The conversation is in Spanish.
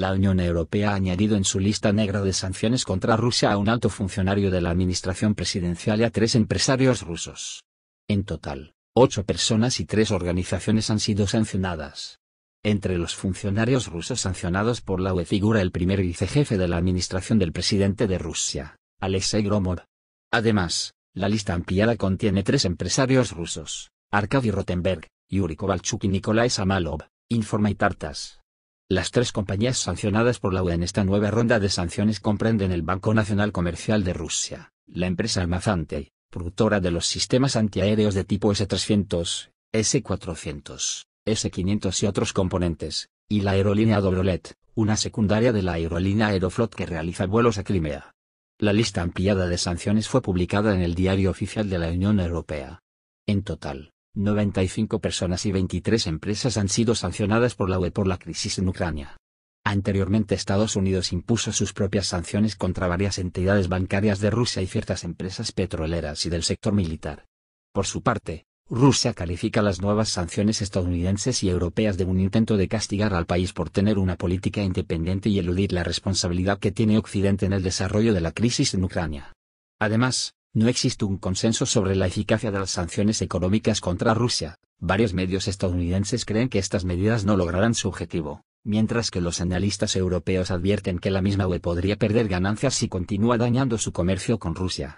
La Unión Europea ha añadido en su lista negra de sanciones contra Rusia a un alto funcionario de la administración presidencial y a tres empresarios rusos. En total, ocho personas y tres organizaciones han sido sancionadas. Entre los funcionarios rusos sancionados por la UE figura el primer vicejefe de la administración del presidente de Rusia, Alexei Gromov. Además, la lista ampliada contiene tres empresarios rusos, Arkady Rotenberg, Yuri Kovalchuk y Nikolai Samalov, informa y Tartas. Las tres compañías sancionadas por la UE en esta nueva ronda de sanciones comprenden el Banco Nacional Comercial de Rusia, la empresa Almazante, productora de los sistemas antiaéreos de tipo S-300, S-400, S-500 y otros componentes, y la aerolínea Dobrolet, una secundaria de la aerolínea Aeroflot que realiza vuelos a Crimea. La lista ampliada de sanciones fue publicada en el Diario Oficial de la Unión Europea. En total, 95 personas y 23 empresas han sido sancionadas por la UE por la crisis en Ucrania. Anteriormente Estados Unidos impuso sus propias sanciones contra varias entidades bancarias de Rusia y ciertas empresas petroleras y del sector militar. Por su parte, Rusia califica las nuevas sanciones estadounidenses y europeas de un intento de castigar al país por tener una política independiente y eludir la responsabilidad que tiene Occidente en el desarrollo de la crisis en Ucrania. Además, no existe un consenso sobre la eficacia de las sanciones económicas contra Rusia. Varios medios estadounidenses creen que estas medidas no lograrán su objetivo, mientras que los analistas europeos advierten que la misma UE podría perder ganancias si continúa dañando su comercio con Rusia.